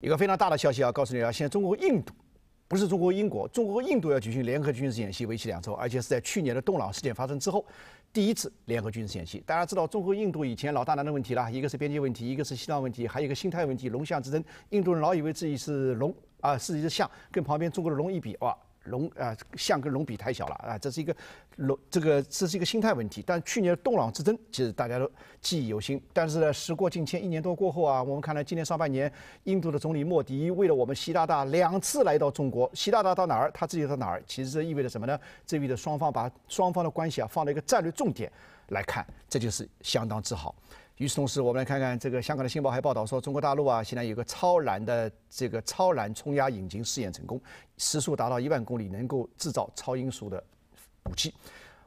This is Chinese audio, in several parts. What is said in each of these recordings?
一个非常大的消息啊，告诉你啊，现在中国和印度，不是中国和英国，中国和印度要举行联合军事演习，为期两周，而且是在去年的洞朗事件发生之后第一次联合军事演习。大家知道，中国和印度以前老大难的问题啦，一个是边界问题，一个是西藏问题，还有一个心态问题，龙象之争。印度人老以为自己是龙啊，是一只象，跟旁边中国的龙一比，哇！龙啊，象跟龙比太小了啊，这是一个龙，这个这是一个心态问题。但去年的洞朗之争，其实大家都记忆犹新。但是呢，时过境迁，一年多过后啊，我们看来今年上半年，印度的总理莫迪为了我们习大大两次来到中国，习大大到哪儿，他自己到哪儿，其实这意味着什么呢？这意味着双方把双方的关系啊放在一个战略重点来看，这就是相当之好。与此同时，我们来看看这个香港的《新报》还报道说，中国大陆啊，现在有个超燃的这个超燃冲压引擎试验成功，时速达到一万公里，能够制造超音速的武器。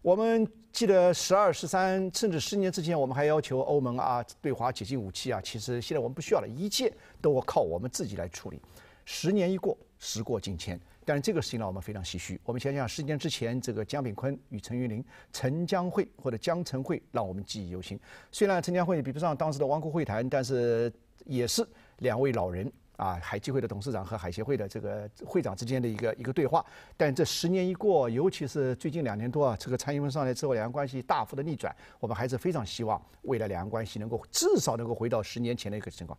我们记得十二、十三，甚至十年之前，我们还要求欧盟啊对华解禁武器啊，其实现在我们不需要了，一切都靠我们自己来处理。十年一过，时过境迁。但是这个事情让我们非常唏嘘。我们想想，十年之前，这个江炳坤与陈云林、陈江会或者江陈会，让我们记忆犹新。虽然陈江会比不上当时的汪辜会谈，但是也是两位老人啊，海基会的董事长和海协会的这个会长之间的一个一个对话。但这十年一过，尤其是最近两年多啊，这个蔡英文上来之后，两岸关系大幅的逆转。我们还是非常希望未来两岸关系能够至少能够回到十年前的一个情况。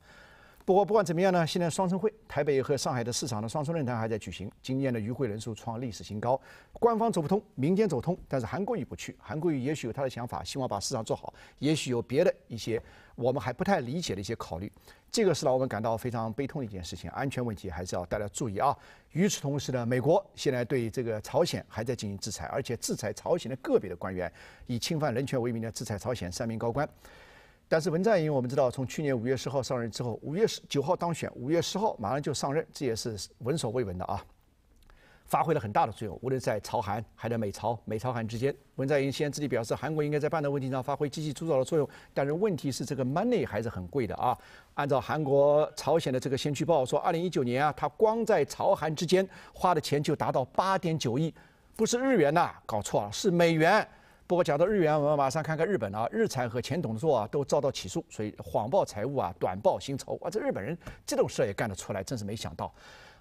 不过不管怎么样呢，现在双城会，台北和上海的市场的双城论坛还在举行，今年的与会人数创历史新高。官方走不通，民间走通，但是韩国瑜不去，韩国瑜也许有他的想法，希望把市场做好，也许有别的一些我们还不太理解的一些考虑。这个是让我们感到非常悲痛的一件事情，安全问题还是要大家注意啊。与此同时呢，美国现在对这个朝鲜还在进行制裁，而且制裁朝鲜的个别的官员，以侵犯人权为名的制裁朝鲜三名高官。但是文在寅，我们知道，从去年五月十号上任之后，五月十九号当选，五月十号马上就上任，这也是闻所未闻的啊！发挥了很大的作用，无论在朝韩，还在美朝、美朝韩之间，文在寅先自己表示，韩国应该在半岛问题上发挥积极主导的作用。但是问题是，这个 money 还是很贵的啊！按照韩国、朝鲜的这个先驱报说，二零一九年啊，他光在朝韩之间花的钱就达到八点九亿，不是日元呐，搞错了，是美元。不过讲到日元，我们马上看看日本啊，日产和前董事啊都遭到起诉，所以谎报财务啊、短报薪酬啊，这日本人这种事也干得出来，真是没想到。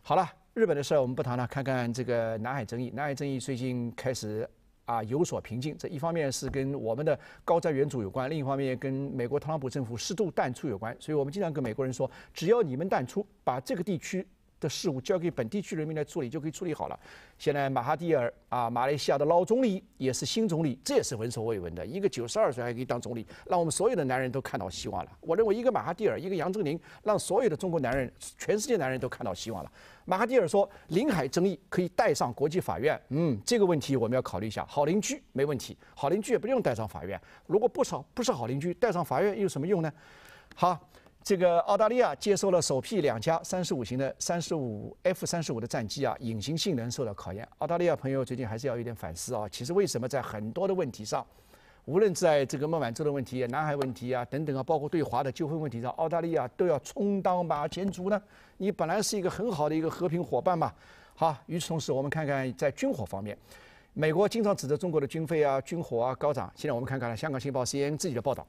好了，日本的事我们不谈了，看看这个南海争议。南海争议最近开始啊有所平静，这一方面是跟我们的高瞻远瞩有关，另一方面跟美国特朗普政府适度淡出有关。所以我们经常跟美国人说，只要你们淡出，把这个地区。的事务交给本地区人民来处理，就可以处理好了。现在马哈蒂尔啊，马来西亚的老总理也是新总理，这也是闻所未闻的。一个九十二岁还可以当总理，让我们所有的男人都看到希望了。我认为一个马哈蒂尔，一个杨振宁，让所有的中国男人、全世界男人都看到希望了。马哈蒂尔说，领海争议可以带上国际法院。嗯，这个问题我们要考虑一下。好邻居没问题，好邻居也不用带上法院。如果不少不是好邻居，带上法院又有什么用呢？好。这个澳大利亚接收了首批两架三十五型的三十五 F 三十五的战机啊，隐形性能受到考验。澳大利亚朋友最近还是要有点反思啊。其实为什么在很多的问题上，无论在这个孟晚舟的问题、南海问题啊等等啊，包括对华的纠纷问题上，澳大利亚都要充当马前卒呢？你本来是一个很好的一个和平伙伴嘛。好，与此同时，我们看看在军火方面，美国经常指责中国的军费啊、军火啊高涨。现在我们看看香港《新报》CNN 自己的报道。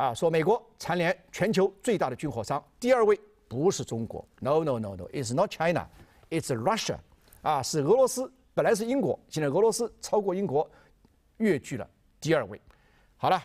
啊，说美国蝉联全球最大的军火商，第二位不是中国。No no no no，it's not China，it's Russia。啊，是俄罗斯。本来是英国，现在俄罗斯超过英国，跃居了第二位。好了。